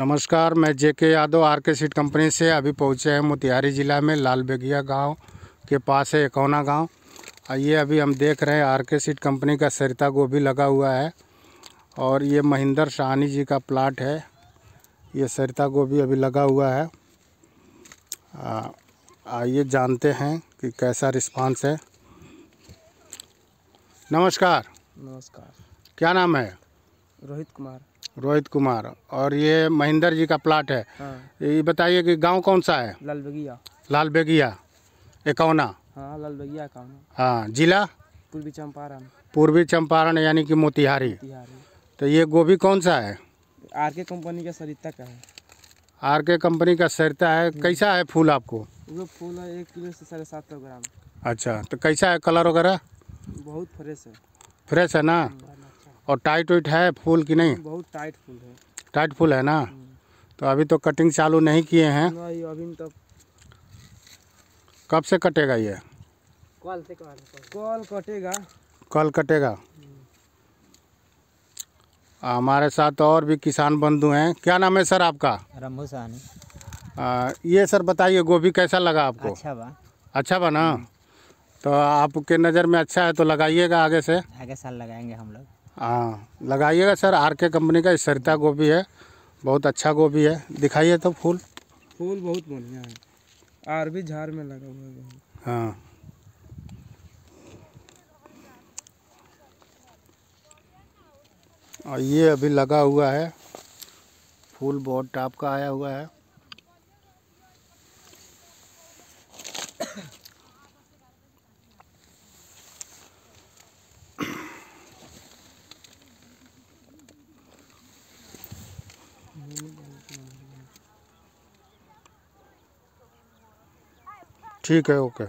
नमस्कार मैं J K Yadav R K seat company से अभी पहुंचे हैं मोतिहारी ज़िला में लाल बेगिया गाँव के पास है एकौना गाँव ये अभी हम देख रहे हैं आर के सीट कंपनी का सरिता गोभी लगा हुआ है और ये महिंदर शाहनी जी का प्लाट है ये सरिता गोभी अभी लगा हुआ है आइए जानते हैं कि कैसा रिस्पांस है नमस्कार नमस्कार क्या नाम है रोहित कुमार रोहित कुमार और ये महेंद्र जी का प्लाट है हाँ। ये बताइए कि गांव कौन सा है लाल बेगिया लाल बेगिया एकौना हाँ लाल बेगिया एकौना हाँ जिला पूर्वी चंपारण पूर्वी चंपारण यानी कि मोतिहारी तो ये गोभी कौन सा है आर के कंपनी का सरिता का है आर के कंपनी का सरिता है हाँ। कैसा है फूल आपको वो फूल है एक किलो से साढ़े सात सौ ग्राम अच्छा तो कैसा है कलर वगैरह बहुत फ्रेश है फ्रेश है ना हाँ। और टाइट वाइट है फूल कि नहीं बहुत टाइट फूल है टाइट फूल है ना हम्म। तो अभी तो कटिंग चालू नहीं किए हैं नहीं अभी तक तो कब से कटेगा ये कल से कल कटेगा कल कटेगा हम्म। हमारे साथ और भी किसान बंधु हैं क्या नाम है सर आपका रम्भू ये सर बताइए गोभी कैसा लगा आपको अच्छा बा अच्छा बा ना हम्म। तो आपके नज़र में अच्छा है तो लगाइएगा आगे से आगे साल लगाएंगे हम लोग हाँ लगाइएगा सर आर के कंपनी का सरिता गोभी है बहुत अच्छा गोभी है दिखाइए तो फूल फूल बहुत बढ़िया है आर भी झाड़ में लगा हुआ है हाँ और ये अभी लगा हुआ है फूल बहुत टाप का आया हुआ है ठीक है ओके